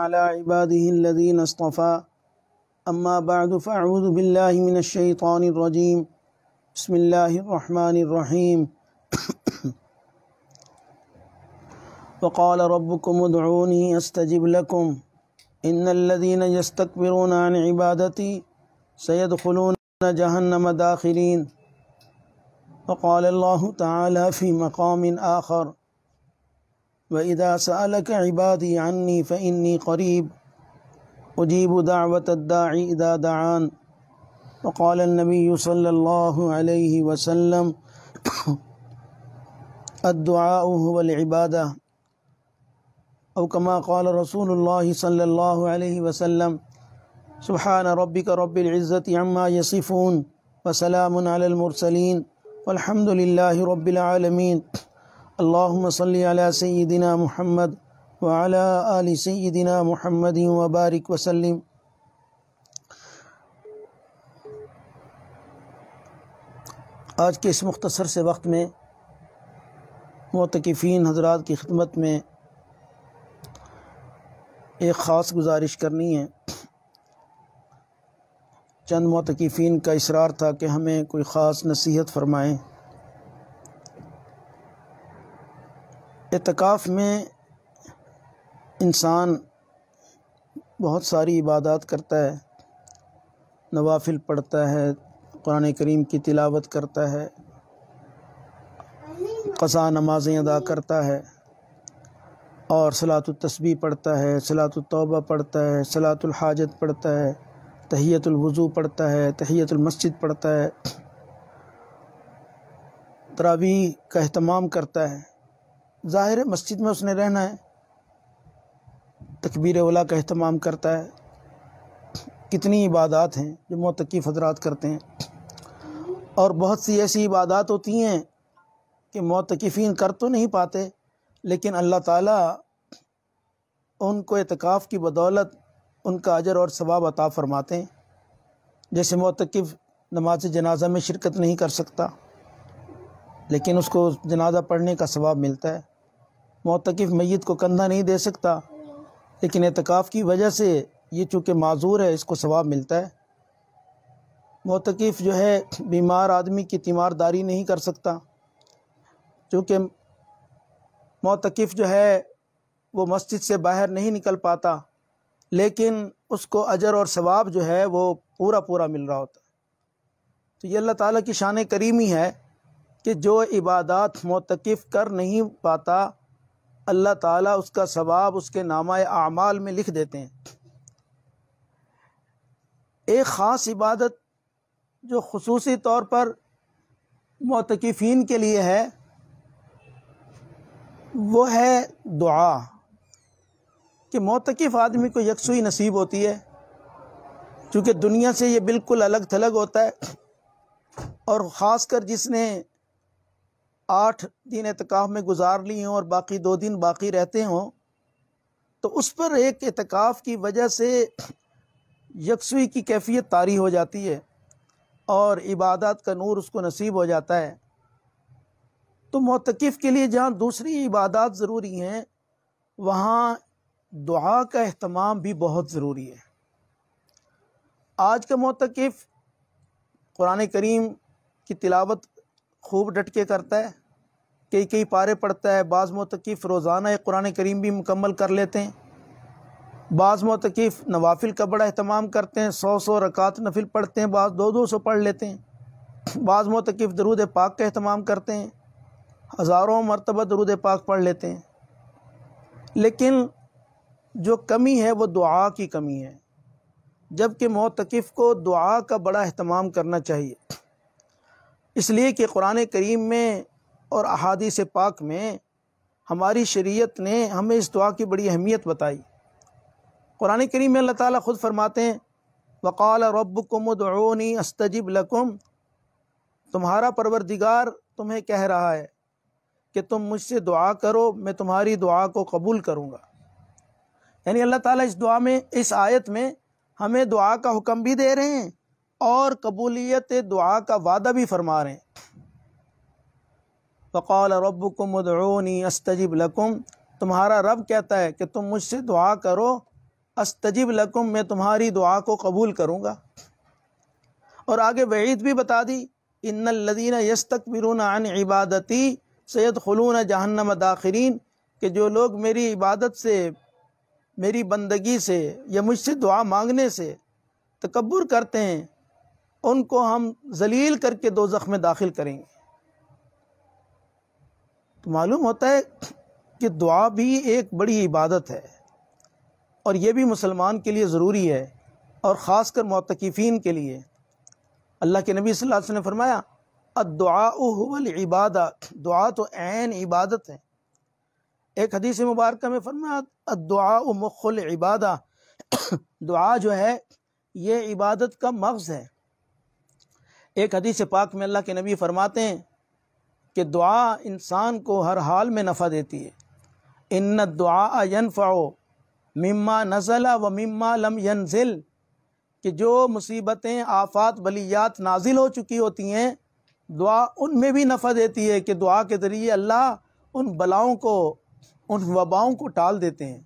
على عباده الذين اصطفى أما بعد فأعوذ بالله من الشيطان الرجيم بسم الله الرحمن الرحيم وقال ربكم ادعوني أستجب لكم إن الذين يستكبرون عن عبادتي سيدخلون جهنم داخلين وقال الله تعالى في مقام آخر وإذا سألك عبادي عني فإني قريب أجيب دعوة الداعي إذا دعان وقال النبي صلى الله عليه وسلم الدعاء هو العبادة أو كما قال رسول الله صلى الله عليه وسلم سبحان ربك رب العزة عما يصفون وسلام على المرسلين والحمد لله رب العالمين अल्लाहुम्म सल्लि अला सय्यिदिना मुहम्मद व अला आलि सय्यिदिना मुहम्मद व बारिक वसल्लम आज के इस मुख्तसर से वक्त में मतकफ़ीन हजरात की खिदमत में एक ख़ास गुजारिश करनी है चंद मतकफ़ीन का इसरार था कि हमें कोई ख़ास नसीहत फ़रमाएँ एतकाफ़ में इंसान बहुत सारी इबादत करता है नवाफिल पढ़ता है कुरान करीम की तिलावत करता है कसा नमाज़ें अदा करता है और सलात तस्बी पढ़ता है सलात तौबा पढ़ता है सलातुल हाजत पढ़ता है तहियतुल वज़ू पढ़ता है तहियतुल मस्जिद पढ़ता है तरावी का अहतमाम करता है ज़ाहिर है मस्जिद में उसने रहना है तकबीर वला का अहतमाम करता है कितनी इबादत हैं जो मतकी हजरात करते हैं और बहुत सी ऐसी इबादत होती हैं कि मतकीफ़ीन कर तो नहीं पाते लेकिन अल्लाह ताला उनको एतकाफ़ की बदौलत उनका अजर और सवाब अता फ़रमाते हैं जैसे मतकफ़ नमाज जनाजा में शिरकत नहीं कर सकता लेकिन उसको जनाजा पढ़ने का सवाब मिलता है मोतकफ़ मैत को कंधा नहीं दे सकता लेकिन एहतिकाफ़ की वजह से ये चूँकि माजूर है इसको सवाब मिलता है मोतकफ़ जो है बीमार आदमी की तीमारदारी नहीं कर सकता चूँकि मोतकफ़ जो है वो मस्जिद से बाहर नहीं निकल पाता लेकिन उसको अजर और सवाब जो है वो पूरा पूरा मिल रहा होता है तो ये अल्लाह ताला की शान करीमी है कि जो इबादत मोतकफ़ कर नहीं पाता अल्लाह ताला उसका सवाब उसके नामा अमाल में लिख देते हैं एक ख़ास इबादत जो खसूस तौर पर मतकफ़ीन के लिए है वो है दुआ कि मोतकफ़ आदमी को यकसुई नसीब होती है क्योंकि दुनिया से ये बिल्कुल अलग थलग होता है और ख़ास कर जिसने आठ दिन एतकाफ़ में गुजार लिए हों और बाकी दो दिन बाकी रहते हों तो उस पर एक एतकाफ़ की वजह से यकसुई की कैफियत तारी हो जाती है और इबादत का नूर उसको नसीब हो जाता है तो मतकफ़ के लिए जहाँ दूसरी इबादत ज़रूरी हैं वहाँ दुआ का अहतमाम भी बहुत ज़रूरी है आज का मतकफ़ कुरान करीम की तिलावत खूब डट के करता है कई कई पारे पढ़ता है बाज़ मोतकफ़ रोज़ाना कुरान करीम भी मुकम्मल कर लेते हैं बाज़ मतकीफ़ नवाफिल का बड़ा अहतमाम करते हैं सौ सौ रकात नफिल पढ़ते हैं बाज़ दो दो सौ पढ़ लेते हैं बाज़ मतकीफ़ दरूद पाक का अहतमाम करते हैं हज़ारों मरतबा दरूद पाक पढ़ लेते हैं लेकिन जो कमी है वो दुआ की कमी है जबकि मोतकफ़ को दुआ का बड़ा अहतमाम करना चाहिए इसलिए कि कुरान करीम में और अहादीस पाक में हमारी शरीयत ने हमें इस दुआ की बड़ी अहमियत बताई कुरान करीम में अल्लाह ताला ख़ुद फरमाते हैं वक़ाल रबकुमदनी अस्तजिब लकुम तुम्हारा परवरदिगार तुम्हें कह रहा है कि तुम मुझसे दुआ करो मैं तुम्हारी दुआ को कबूल करूँगा यानी अल्लाह ताला इस दुआ में इस आयत में हमें दुआ का हुक्म भी दे रहे हैं और कबूलियत दुआ का वादा भी फरमा रहे हैं फ़कौल रब को अस्तजिब लकुम तुम्हारा रब कहता है कि तुम मुझसे दुआ करो अस्तजिब लकुम मैं तुम्हारी दुआ को कबूल करूँगा और आगे वहीद भी बता दी इन लदीना यस अन इबादती सैद खलून जहन्नम दाखरीन के जो लोग मेरी इबादत से मेरी बंदगी से या मुझसे दुआ मांगने से तकबर करते हैं उनको हम जलील करके दो में दाखिल करेंगे तो मालूम होता है कि दुआ भी एक बड़ी इबादत है और यह भी मुसलमान के लिए ज़रूरी है और ख़ास कर मतकीफ़ीन के लिए अल्लाह के नबी सल्लल्लाहु अलैहि वसल्लम ने फरमाया अदुआल इबादा दुआ तो ऐन इबादत है एक हदीस मुबारक में फरमाया अदुआ मुखल इबादा दुआ जो है ये इबादत का मगज़ है एक हदीस पाक में अल्लाह के नबी फरमाते हैं कि दुआ इंसान को हर हाल में नफ़ा देती है इन दुआ यनफ़ाओ मम्मा नज़ला व मम्मा लम यनजिल कि जो मुसीबतें आफात बलियात नाजिल हो चुकी होती हैं दुआ उनमें भी नफ़ा देती है कि दुआ के ज़रिए अल्लाह उन बलाओं को उन वबाओं को टाल देते हैं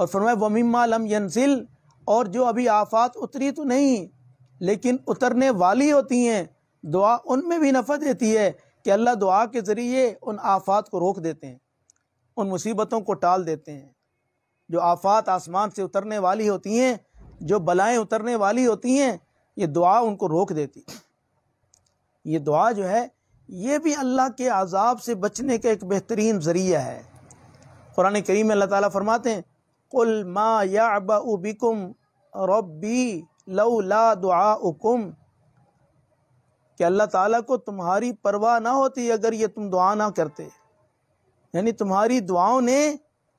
और फरमाए वमीमा लम यनसिल और जो अभी आफात उतरी तो नहीं लेकिन उतरने वाली होती हैं दुआ उनमें भी नफ़ा देती है कि अल्लाह दुआ के ज़रिए उन आफात को रोक देते हैं उन मुसीबतों को टाल देते हैं जो आफात आसमान से उतरने वाली होती हैं जो बलाएँ उतरने वाली होती हैं ये दुआ उनको रोक देती ये दुआ जो है ये भी अल्लाह के आज़ाब से बचने का एक बेहतरीन ज़रिया है कुरान करीम में अल्लाह ताला फरमाते हैं कुल मा उबिकुम रबी लौला दुआ उकुम कि अल्लाह ताला को तुम्हारी परवाह ना होती अगर ये तुम दुआ ना करते यानी तुम्हारी दुआओं ने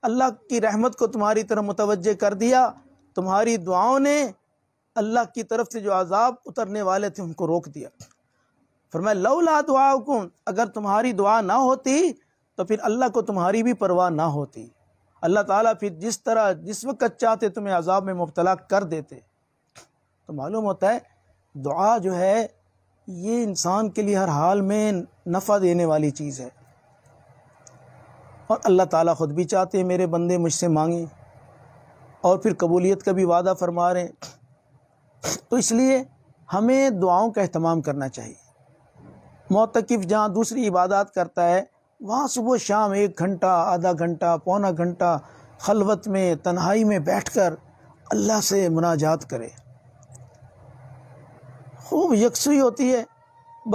अल्लाह की रहमत को तुम्हारी तरफ मुतवजह कर दिया तुम्हारी दुआओं ने अल्लाह की तरफ से जो आजाब उतरने वाले थे उनको रोक दिया फिर मैं लौला दुआ उकुम अगर तुम्हारी दुआ ना होती तो फिर अल्लाह को तुम्हारी भी परवाह ना होती अल्लाह ताला फिर जिस तरह जिस वक्त चाहते तुम्हें अजाब में मुबतला कर देते तो मालूम होता है दुआ जो है ये इंसान के लिए हर हाल में नफ़ा देने वाली चीज़ है और अल्लाह ताला ख़ुद भी चाहते हैं मेरे बंदे मुझसे मांगें और फिर कबूलियत का भी वादा फरमा रहे हैं तो इसलिए हमें दुआओं का अहतमाम करना चाहिए मोतकफ़ जहाँ दूसरी इबादत करता है वहाँ सुबह शाम एक घंटा आधा घंटा पौना घंटा खलवत में तन्हाई में बैठकर अल्लाह से मुनाजात करे खूब यकसुई होती है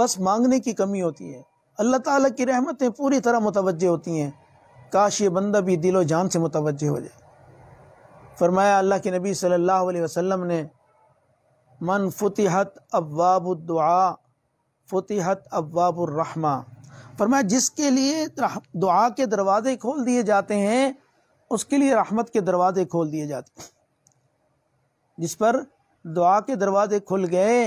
बस मांगने की कमी होती है अल्लाह ताला की रहमतें पूरी तरह मुतवजह होती हैं काश ये बंदा भी दिलो जान से मुतवजह हो जाए फरमाया अल्लाह के नबी सल्लल्लाहु अलैहि वसल्लम ने मन फ़तिहत अब्वाबुद्दुआ फ़तिहत अब्वाबुर्रहमा फरमाया जिसके लिए दुआ के दरवाज़े खोल दिए जाते हैं उसके लिए रहमत के दरवाज़े खोल दिए जाते हैं जिस पर दुआ के दरवाज़े खुल गए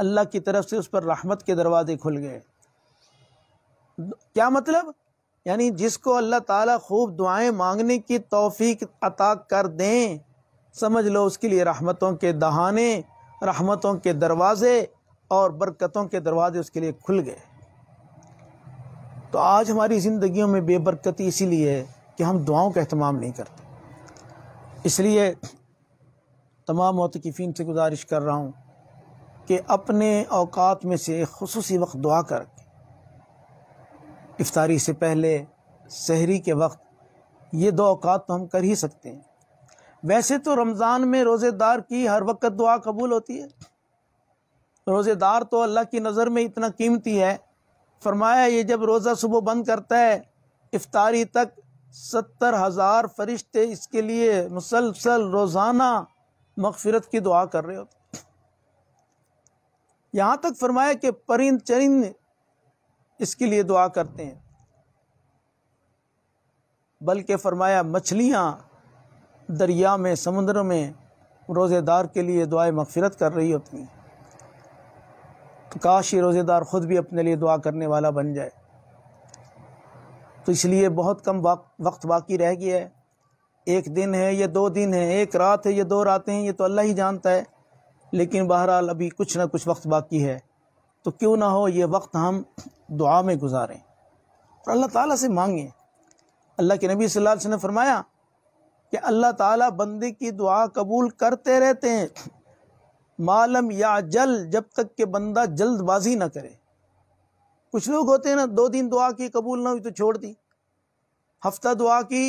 अल्लाह की तरफ से उस पर रहमत के दरवाजे खुल गए क्या मतलब यानी जिसको अल्लाह ताला खूब दुआएं मांगने की तौफीक अता कर दें समझ लो उसके लिए रहमतों के दहाने रहमतों के दरवाज़े और बरकतों के दरवाजे उसके लिए खुल गए तो आज हमारी ज़िंदगियों में बेबरकती इसीलिए है कि हम दुआओं का अहतमाम नहीं करते इसलिए तमाम मोतकफ़ीन से गुजारिश कर रहा हूँ कि अपने अवकात में से खसूस वक्त दुआ कर इफ्तारी से पहले शहरी के वक्त ये दो अवकात तो हम कर ही सकते हैं वैसे तो रमज़ान में रोज़ेदार की हर वक्त दुआ कबूल होती है रोज़ेदार तो अल्लाह की नज़र में इतना कीमती है फरमाया ये जब रोज़ा सुबह बंद करता है इफ्तारी तक सत्तर हज़ार फरिश्ते इसके लिए मुसलसल रोज़ाना मगफरत की दुआ कर रहे होते यहाँ तक फरमाया कि परिंद चरिंद इसके लिए दुआ करते हैं बल्कि फरमाया मछलियाँ दरिया में समुद्र में रोज़ेदार के लिए दुआ मगफरत कर रही होती हैं तो काश ये रोज़ेदार ख़ुद भी अपने लिए दुआ करने वाला बन जाए तो इसलिए बहुत कम वक्त बाकी रह गया है एक दिन है या दो दिन है एक रात है या दो रातें हैं ये तो अल्लाह ही जानता है लेकिन बहरहाल अभी कुछ ना कुछ वक्त बाकी है तो क्यों ना हो ये वक्त हम दुआ में गुजारें और अल्लाह ताला से मांगें अल्लाह के नबी सल्लल्लाहु अलैहि वसल्लम ने फरमाया कि अल्लाह ताला बंदे की दुआ कबूल करते रहते हैं मालम या जल जब तक के बंदा जल्दबाजी ना करे कुछ लोग होते हैं ना दो दिन दुआ की कबूल ना हुई तो छोड़ दी हफ्ता दुआ की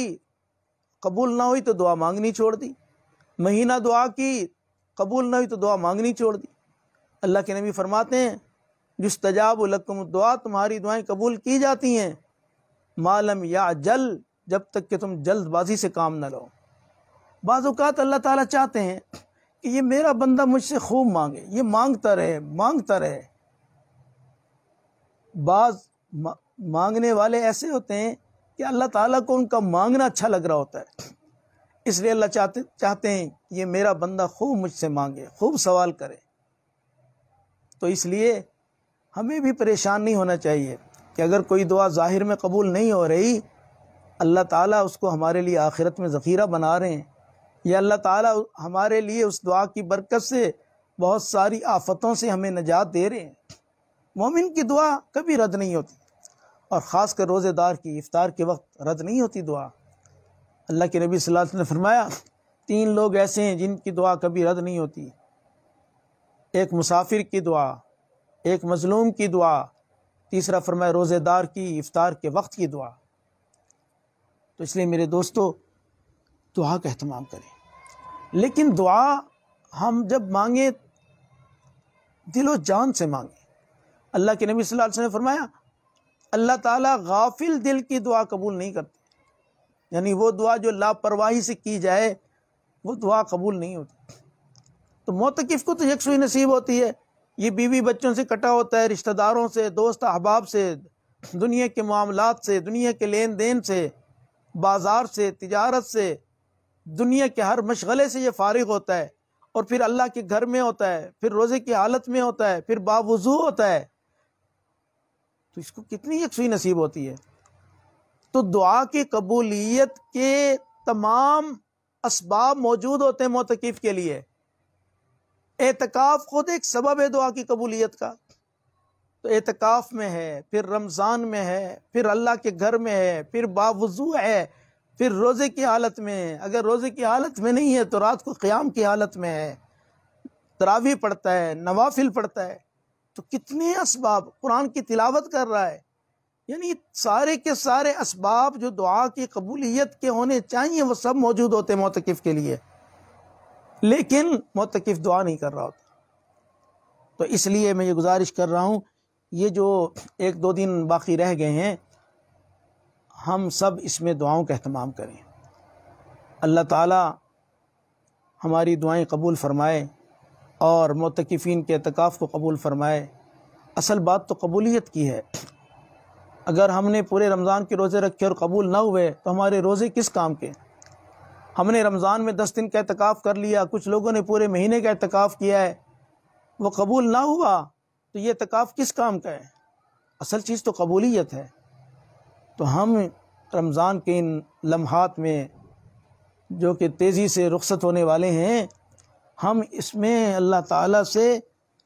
कबूल ना हुई तो दुआ मांगनी छोड़ दी महीना दुआ की कबूल ना हुई तो दुआ मांगनी छोड़ दी अल्लाह के नबी फरमाते हैं जिस तजाब लकम दुआ तुम्हारी दुआएं कबूल की जाती हैं मालम या जल जब तक कि तुम जल्दबाजी से काम ना लो बाज़ात अल्लाह ताला चाहते हैं कि ये मेरा बंदा मुझसे खूब मांगे ये मांगता रहे मांगता रहे बाज मांगने वाले ऐसे होते हैं कि अल्लाह ताला को उनका मांगना अच्छा लग रहा होता है इसलिए अल्लाह चाहते चाहते हैं ये मेरा बंदा खूब मुझसे मांगे खूब सवाल करे तो इसलिए हमें भी परेशान नहीं होना चाहिए कि अगर कोई दुआ ज़ाहिर में कबूल नहीं हो रही अल्लाह ताला उसको हमारे लिए आखिरत में ज़ख़ीरा बना रहे हैं या अल्लाह ताला हमारे लिए उस दुआ की बरकत से बहुत सारी आफतों से हमें नजात दे रहे हैं मोमिन की दुआ कभी रद्द नहीं होती और ख़ास कर रोज़ेदार की इफ़ार के वक्त रद्द नहीं होती दुआ अल्लाह के नबी सल्लल्लाहु ने फरमाया तीन लोग ऐसे हैं जिनकी दुआ कभी रद्द नहीं होती एक मुसाफिर की दुआ एक मज़लूम की दुआ तीसरा फरमाया रोज़ेदार की इफ्तार के वक्त की दुआ तो इसलिए मेरे दोस्तों दुआ का अहतमाम करें लेकिन दुआ हम जब मांगे दिलो जान से मांगे अल्लाह के नबी सल्लल्लाहु अलैहि वसल्लम ने फरमाया अल्लाह ताला गाफिल दिल की दुआ कबूल नहीं करते यानी वो दुआ जो लापरवाही से की जाए वो दुआ कबूल नहीं होती तो मोतकफ़ को तो यकसुई नसीब होती है ये बीवी बच्चों से कटा होता है रिश्तेदारों से दोस्त अहबाब से दुनिया के मामला से दुनिया के लेन देन से बाज़ार से तजारत से दुनिया के हर मशगले से ये फारिग होता है और फिर अल्लाह के घर में होता है फिर रोज़े की हालत में होता है फिर बावजू होता है तो इसको कितनी यकसुई नसीब होती है तो दुआ की कबूलियत के तमाम इसबाब मौजूद होते हैं मोतकीफ के लिए एहतकाफ खुद एक सबब है दुआ की कबूलियत का तो एहतकाफ में है फिर रमज़ान में है फिर अल्लाह के घर में है फिर बावजू है फिर रोज़े की हालत में है अगर रोज़े की हालत में नहीं है तो रात को क़्याम की हालत में है तरावी पढ़ता है नवाफिल पढ़ता है तो कितने इसबाब कुरान की तिलावत कर रहा है यानी सारे के सारे इसबाब जो दुआ की कबूलियत के होने चाहिए वो सब मौजूद होते मोतकफ़ के लिए लेकिन मोतकफ़ दुआ नहीं कर रहा होता तो इसलिए मैं ये गुजारिश कर रहा हूँ ये जो एक दो दिन बाकी रह गए हैं हम सब इसमें दुआओं का अहतमाम करें अल्लाह ताला हमारी दुआएं कबूल फ़रमाए और मोतकफ़ीन के अतकाफ़ को कबूल फ़रमाए असल बात तो कबूलियत की है अगर हमने पूरे रमज़ान के रोज़े रखे और कबूल ना हुए तो हमारे रोज़े किस काम के हमने रमज़ान में दस दिन का अहतकाफ़ कर लिया कुछ लोगों ने पूरे महीने का अहतकाफ़ किया है वो कबूल ना हुआ तो ये अहतकाफ़ किस काम का है असल चीज़ तो कबूलियत है तो हम रमज़ान के इन लम्हात में जो कि तेज़ी से रुख्सत होने वाले हैं हम इसमें अल्लाह ताला से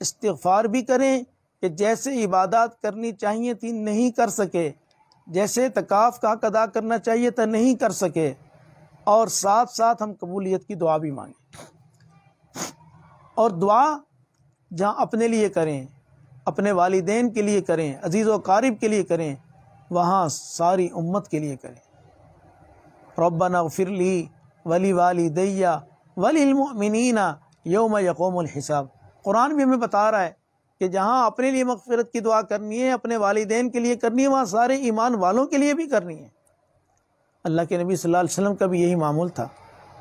इस्तफ़ार भी करें कि जैसे इबादत करनी चाहिए थी नहीं कर सके जैसे तकाफ़ का अदा करना चाहिए था नहीं कर सके और साथ साथ हम कबूलियत की दुआ भी मांगें और दुआ जहाँ अपने लिए करें अपने वालदेन के लिए करें अजीज़ व के लिए करें वहाँ सारी उम्मत के लिए करें रबना फिरली वली वाली दैया वलीमिन योम यकोम हिसाब कुरान भी हमें बता रहा है कि जहाँ अपने लिए मगफरत की दुआ करनी है अपने वालदेन के लिए करनी है वहाँ सारे ईमान वालों के लिए भी करनी है अल्लाह के नबी सल वसम का भी यही मामूल था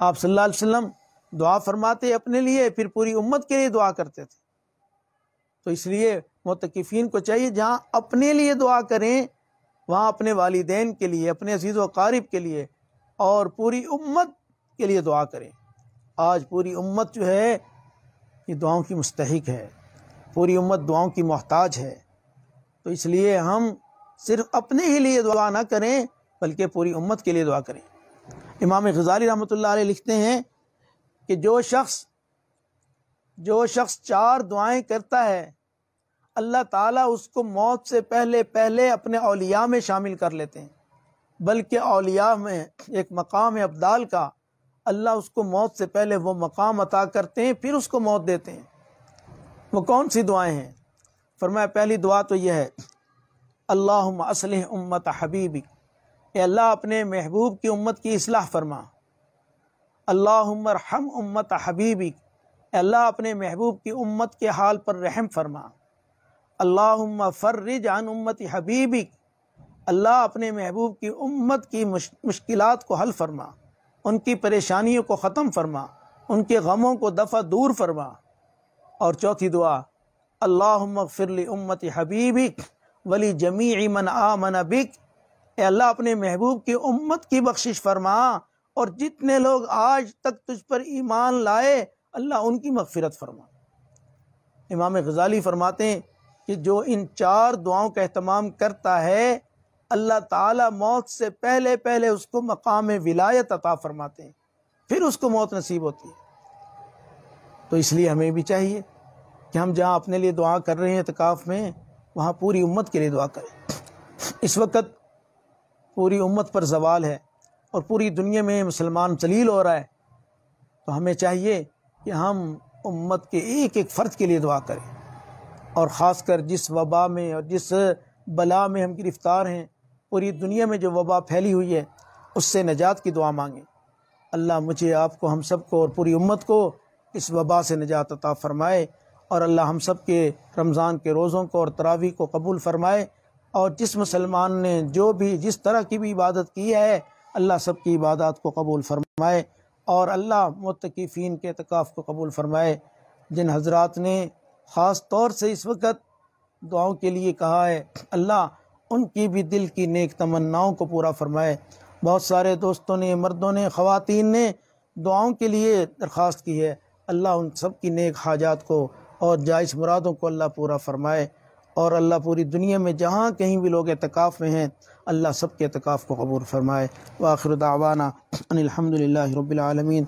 आप सल्ला वसम दुआ फरमाते अपने लिए फिर पूरी उम्मत के लिए दुआ करते थे तो इसलिए मतकफ़ीन को चाहिए जहाँ अपने लिए दुआ करें वहाँ अपने वालदेन के लिए अपने अजीज़ वकारीब के लिए और पूरी उम्मत के लिए दुआ करें आज पूरी उम्मत जो है ये दुआओं की मुस्तक है पूरी उम्मत दुआओं की मोहताज है तो इसलिए हम सिर्फ अपने ही लिए दुआ ना करें बल्कि पूरी उम्मत के लिए दुआ करें इमाम गजाली रहमत लिखते हैं कि जो शख्स जो शख्स चार दुआएं करता है अल्लाह ताला उसको मौत से पहले पहले अपने अलिया में शामिल कर लेते हैं बल्कि अलिया में एक मकाम है अब्दाल का अल्लाह उसको मौत से पहले वो मकाम अता करते हैं फिर उसको मौत देते हैं वो कौन सी दुआएं हैं फरमाया पहली दुआ तो यह है अल्लाह असलह उम्मत हबीबी ए अल्लाह अपने महबूब की उम्मत की असलाह फरमा अल्लाह हम उम्मत हबीबी अल्लाह अपने महबूब की उम्मत के हाल पर रहम फरमा अल्लाह फ़र्रिज अन उम्मत हबीबी अल्लाह अपने महबूब की उम्मत की मुश्किल को हल फरमा उनकी परेशानियों को ख़त्म फरमा उनके गमों को दफ़ा दूर फरमा और चौथी दुआ अल्लाह उम्मत हबीबिक वली जमी इमन आमन अबिक अल्लाह अपने महबूब की उम्मत की बख्शिश फरमा और जितने लोग आज तक तुझ पर ईमान लाए अल्लाह उनकी मगफरत फरमा इमाम गजाली फरमाते हैं कि जो इन चार दुआओं का अहतमाम करता है अल्लाह ताला मौत से पहले पहले उसको मकाम विलायत अता फरमाते हैं फिर उसको मौत नसीब होती है तो इसलिए हमें भी चाहिए कि हम जहाँ अपने लिए दुआ कर रहे हैं अतकाफ़ में वहाँ पूरी उम्मत के लिए दुआ करें इस वक्त पूरी उम्मत पर जवाल है और पूरी दुनिया में मुसलमान जलील हो रहा है तो हमें चाहिए कि हम उम्मत के एक एक फ़र्द के लिए दुआ करें और ख़ास कर जिस वबा में और जिस बला में हम गिरफ़्तार हैं पूरी दुनिया में जो वबा फैली हुई है उससे नजात की दुआ मांगें अल्लाह मुझे आपको हम सबको और पूरी उम्मत को इस वबा से निजात अता फ़रमाए और अल्लाह हम सब के रमज़ान के रोज़ों को और तरावी को कबूल फ़रमाए और जिस मुसलमान ने जो भी जिस तरह की भी इबादत की है अल्लाह सब की इबादत को कबूल फ़रमाए और अल्लाह मतकीफ़ीन के अतकाफ को कबूल फ़रमाए जिन हजरात ने ख़ास तौर से इस वक्त दुआओं के लिए कहा है अल्लाह उनकी भी दिल की नेक तमन्नाओं को पूरा फ़रमाए बहुत सारे दोस्तों ने मर्दों ने ख़वान ने दुआओं के लिए दरख्वास्त की है अल्लाह उन सब की नेक हाजात को और जायस मुरादों को अल्लाह पूरा फरमाए और अल्लाह पूरी दुनिया में जहाँ कहीं भी लोग अतकाफ़ में हैं अल्लाह सब के अतकाफ़ को कबूल फरमाए वाखिर दावाना अनिलहमदिल्ला रबालमीन